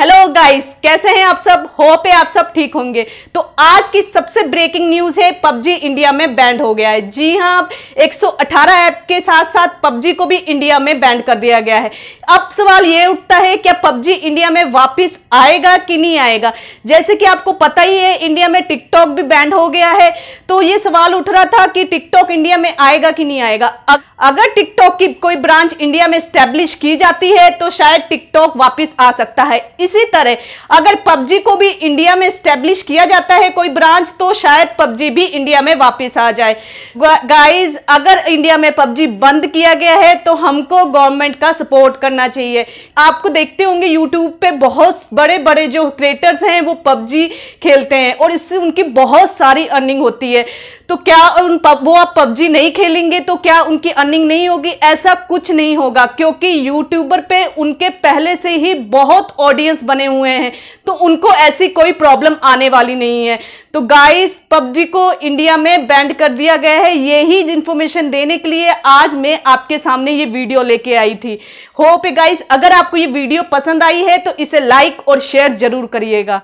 hello guys कैसे हैं आप सब होप है आप सब ठीक होंगे तो आज की सबसे ब्रेकिंग न्यूज है पबजी इंडिया में बैंड हो गया है जी हाँ 118 ऐप के साथ साथ पबजी को भी इंडिया में बैंड कर दिया गया है अब सवाल ये उठता है क्या पबजी इंडिया में वापस आएगा कि नहीं आएगा जैसे कि आपको पता ही है इंडिया में टिकटॉक भी बैंड हो गया है तो ये सवाल उठ रहा था कि टिकटॉक इंडिया में आएगा कि नहीं आएगा अगर टिकटॉक की कोई ब्रांच इंडिया में स्टैब्लिश की जाती है तो शायद टिकटॉक वापस आ सकता है इसी तरह अगर पबजी को भी इंडिया में स्टैब्लिश किया जाता है कोई ब्रांच तो शायद पबजी भी इंडिया में वापस आ जाए गाइज अगर इंडिया में पबजी बंद किया गया है तो हमको गवर्नमेंट का सपोर्ट करना चाहिए आपको देखते होंगे यूट्यूब पे बहुत बड़े बड़े जो क्रिएटर्स हैं वो पबजी खेलते हैं और इससे उनकी बहुत सारी अर्निंग होती है है तो क्या उन पब, वो आप पबजी नहीं खेलेंगे तो क्या उनकी अर्निंग नहीं होगी ऐसा कुछ नहीं होगा क्योंकि यूट्यूबर पे उनके पहले से ही बहुत ऑडियंस बने हुए हैं तो उनको ऐसी कोई प्रॉब्लम आने वाली नहीं है तो गाइस पबजी को इंडिया में बैंड कर दिया गया है यही इंफॉर्मेशन देने के लिए आज मैं आपके सामने ये वीडियो लेके आई थी होप गाइस अगर आपको ये वीडियो पसंद आई है तो इसे लाइक और शेयर जरूर करिएगा